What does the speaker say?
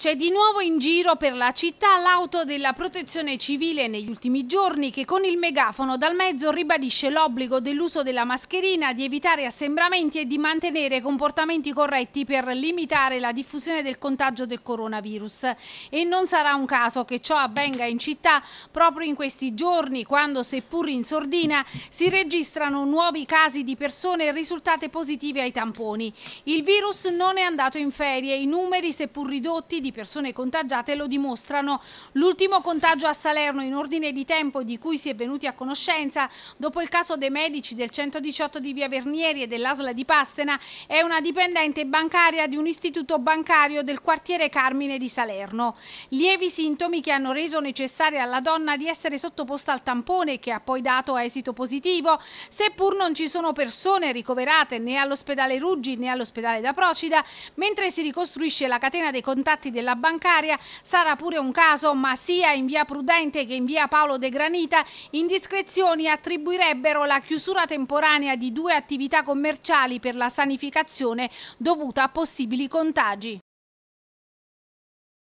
C'è di nuovo in giro per la città l'auto della protezione civile negli ultimi giorni che con il megafono dal mezzo ribadisce l'obbligo dell'uso della mascherina, di evitare assembramenti e di mantenere comportamenti corretti per limitare la diffusione del contagio del coronavirus. E non sarà un caso che ciò avvenga in città proprio in questi giorni quando, seppur in sordina, si registrano nuovi casi di persone risultate positive ai tamponi. Il virus non è andato in ferie, i numeri, seppur ridotti, di di persone contagiate lo dimostrano. L'ultimo contagio a Salerno in ordine di tempo di cui si è venuti a conoscenza dopo il caso dei medici del 118 di Via Vernieri e dell'Asla di Pastena è una dipendente bancaria di un istituto bancario del quartiere Carmine di Salerno. Lievi sintomi che hanno reso necessaria alla donna di essere sottoposta al tampone che ha poi dato esito positivo, seppur non ci sono persone ricoverate né all'ospedale Ruggi né all'ospedale da Procida, mentre si ricostruisce la catena dei contatti del della bancaria sarà pure un caso, ma sia in via Prudente che in via Paolo De Granita indiscrezioni attribuirebbero la chiusura temporanea di due attività commerciali per la sanificazione dovuta a possibili contagi.